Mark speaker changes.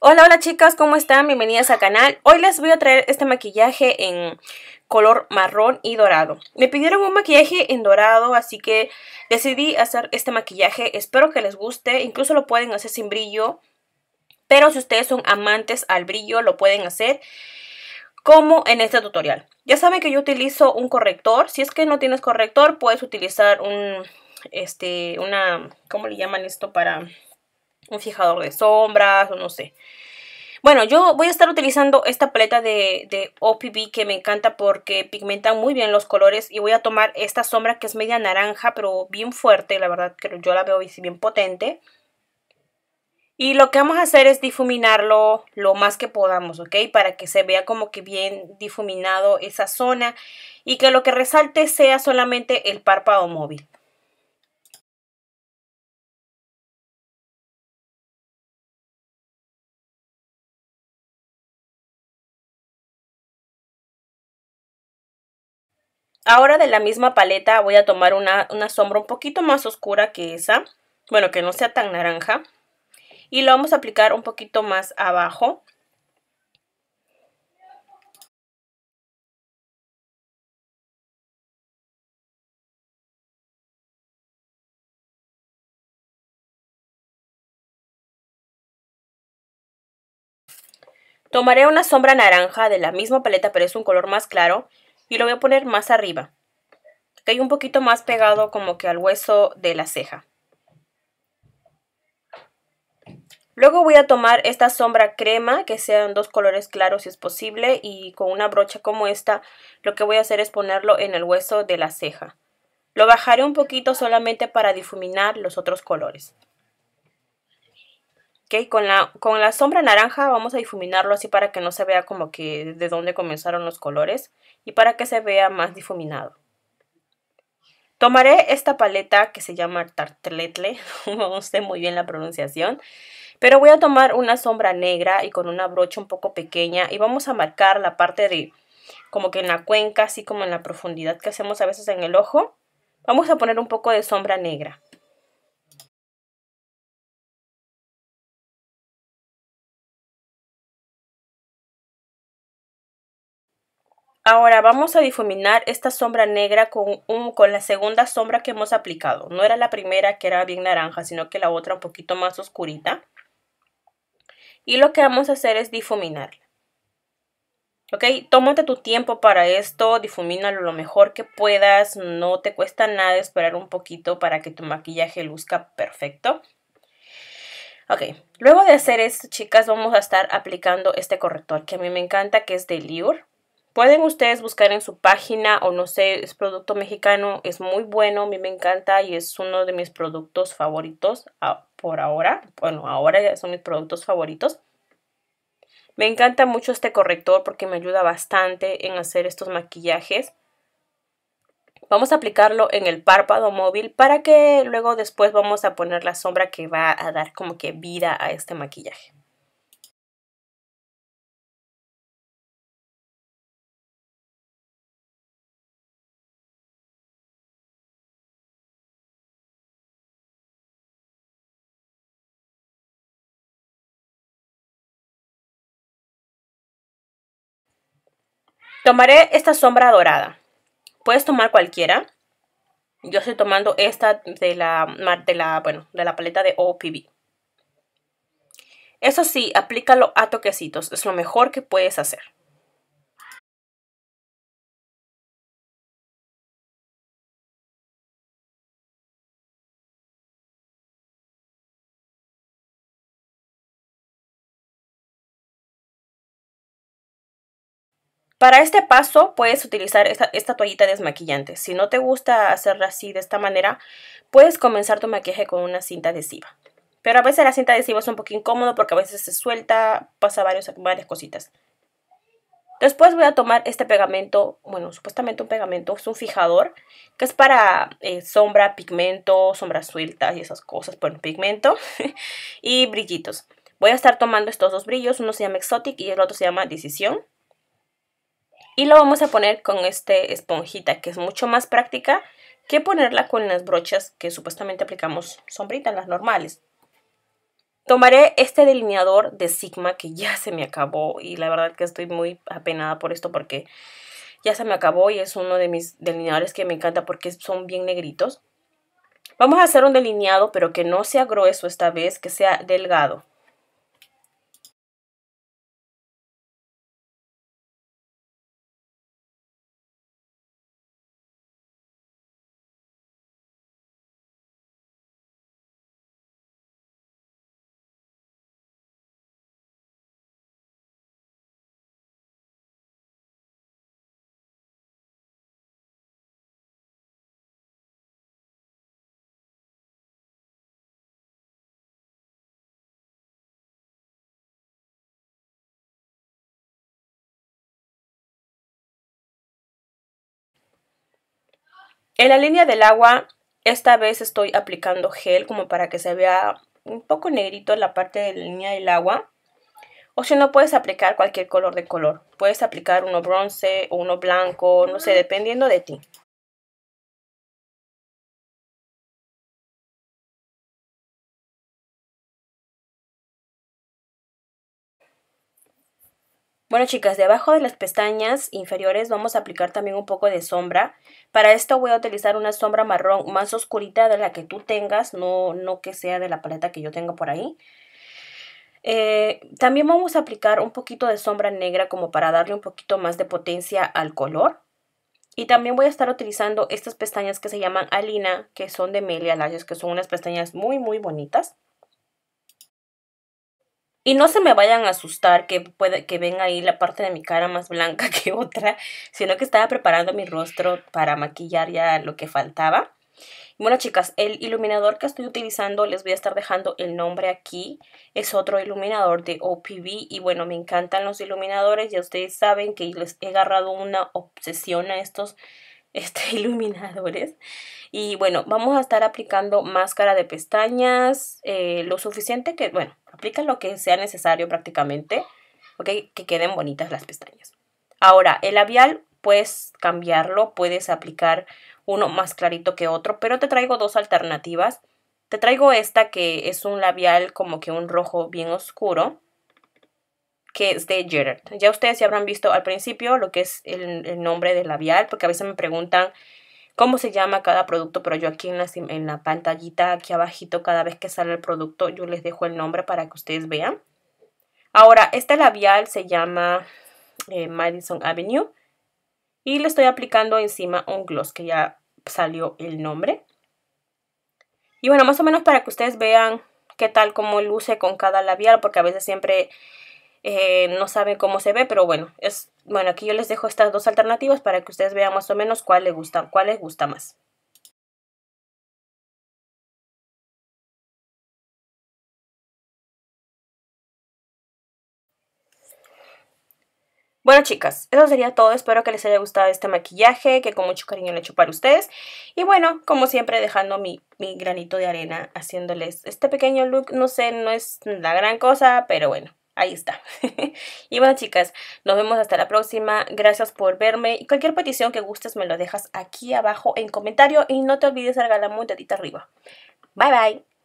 Speaker 1: Hola, hola chicas, ¿cómo están? Bienvenidas al canal. Hoy les voy a traer este maquillaje en color marrón y dorado. Me pidieron un maquillaje en dorado, así que decidí hacer este maquillaje. Espero que les guste, incluso lo pueden hacer sin brillo. Pero si ustedes son amantes al brillo, lo pueden hacer como en este tutorial. Ya saben que yo utilizo un corrector. Si es que no tienes corrector, puedes utilizar un, este, una, ¿cómo le llaman esto para...? un fijador de sombras, o no sé. Bueno, yo voy a estar utilizando esta paleta de, de, OPB que me encanta porque pigmentan muy bien los colores y voy a tomar esta sombra que es media naranja pero bien fuerte, la verdad que yo la veo bien potente. Y lo que vamos a hacer es difuminarlo lo más que podamos, ¿ok? Para que se vea como que bien difuminado esa zona y que lo que resalte sea solamente el párpado móvil. Ahora de la misma paleta voy a tomar una, sombra un poquito más oscura que esa. Bueno, que no sea tan naranja. Y lo vamos a aplicar un poquito más abajo. Tomaré una sombra naranja de la misma paleta, pero es un color más claro y lo voy a poner más arriba. Que hay un poquito más pegado como que al hueso de la ceja. Luego voy a tomar esta sombra crema, que sean dos colores claros si es posible, y con una brocha como esta, lo que voy a hacer es ponerlo en el hueso de la ceja. Lo bajaré un poquito solamente para difuminar los otros colores. Okay, con, la, con la sombra naranja vamos a difuminarlo así para que no se vea como que de dónde comenzaron los colores y para que se vea más difuminado. Tomaré esta paleta que se llama Tartletle, no sé muy bien la pronunciación, pero voy a tomar una sombra negra y con una brocha un poco pequeña y vamos a marcar la parte de como que en la cuenca, así como en la profundidad que hacemos a veces en el ojo. Vamos a poner un poco de sombra negra. Ahora vamos a difuminar esta sombra negra con, con la segunda sombra que hemos aplicado. No era la primera que era bien naranja, sino que la otra un poquito más oscurita. Y lo que vamos a hacer es difuminarla. ¿Ok? Tómate tu tiempo para esto, difumínalo lo mejor que puedas. No te cuesta nada esperar un poquito para que tu maquillaje luzca perfecto. Ok, luego de hacer esto, chicas, vamos a estar aplicando este corrector que a mí me encanta, que es de Liur. Pueden ustedes buscar en su página o no sé, es producto mexicano, es muy bueno, a mí me encanta y es uno de mis productos favoritos por ahora. Bueno, ahora ya son mis productos favoritos. Me encanta mucho este corrector porque me ayuda bastante en hacer estos maquillajes. Vamos a aplicarlo en el párpado móvil para que luego después vamos a poner la sombra que va a dar como que vida a este maquillaje. Tomaré esta sombra dorada. Puedes tomar cualquiera. Yo estoy tomando esta de la, de bueno, de la paleta de OPB. Eso sí, aplícalo a toquecitos. Es lo mejor que puedes hacer. Para este paso puedes utilizar esta, toallita desmaquillante. Si no te gusta hacerla así de esta manera, puedes comenzar tu maquillaje con una cinta adhesiva. Pero a veces la cinta adhesiva es un poco incómodo porque a veces se suelta, pasa varias cositas. Después voy a tomar este pegamento, bueno, supuestamente un pegamento, es un fijador, que es para eh, sombra, pigmento, sombras sueltas y esas cosas, por pigmento y brillitos. Voy a estar tomando estos dos brillos, uno se llama Exotic y el otro se llama Decisión. Y lo vamos a poner con esta esponjita que es mucho más práctica que ponerla con las brochas que supuestamente aplicamos sombrita, las normales. Tomaré este delineador de Sigma que ya se me acabó y la verdad que estoy muy apenada por esto porque ya se me acabó y es uno de mis delineadores que me encanta porque son bien negritos. Vamos a hacer un delineado pero que no sea grueso esta vez, que sea delgado. En la línea del agua, esta vez estoy aplicando gel como para que se vea un poco negrito la parte de la línea del agua. O si no, puedes aplicar cualquier color de color. Puedes aplicar uno bronce o uno blanco, no sé, dependiendo de ti. Bueno chicas, debajo de las pestañas inferiores vamos a aplicar también un poco de sombra. Para esto voy a utilizar una sombra marrón más oscurita de la que tú tengas, no, no que sea de la paleta que yo tengo por ahí. Eh, también vamos a aplicar un poquito de sombra negra como para darle un poquito más de potencia al color. Y también voy a estar utilizando estas pestañas que se llaman Alina, que son de Melia Lashes, que son unas pestañas muy muy bonitas. Y no se me vayan a asustar que, que ven ahí la parte de mi cara más blanca que otra, sino que estaba preparando mi rostro para maquillar ya lo que faltaba. Bueno chicas, el iluminador que estoy utilizando, les voy a estar dejando el nombre aquí, es otro iluminador de OPV. y bueno, me encantan los iluminadores, ya ustedes saben que les he agarrado una obsesión a estos este, iluminadores. Y bueno, vamos a estar aplicando máscara de pestañas, eh, lo suficiente que, bueno, aplica lo que sea necesario prácticamente, ¿ok? Que queden bonitas las pestañas. Ahora, el labial puedes cambiarlo, puedes aplicar uno más clarito que otro, pero te traigo dos alternativas. Te traigo esta que es un labial como que un rojo bien oscuro que es de Gerard. Ya ustedes ya habrán visto al principio lo que es el, nombre del labial, porque a veces me preguntan cómo se llama cada producto, pero yo aquí en la, en la pantallita, aquí abajito, cada vez que sale el producto, yo les dejo el nombre para que ustedes vean. Ahora, este labial se llama eh, Madison Avenue y le estoy aplicando encima un gloss que ya salió el nombre. Y bueno, más o menos para que ustedes vean qué tal cómo luce con cada labial, porque a veces siempre eh, no saben cómo se ve, pero bueno, es bueno, aquí yo les dejo estas dos alternativas para que ustedes vean más o menos cuál les gusta, cuál les gusta más. Bueno chicas, eso sería todo, espero que les haya gustado este maquillaje que con mucho cariño lo he hecho para ustedes y bueno, como siempre dejando mi, mi granito de arena haciéndoles este pequeño look, no sé, no es la gran cosa, pero bueno, ahí está. y bueno, chicas, nos vemos hasta la próxima. Gracias por verme. Y cualquier petición que gustes me lo dejas aquí abajo en comentario. Y no te olvides de regalarme la dedito arriba. Bye, bye.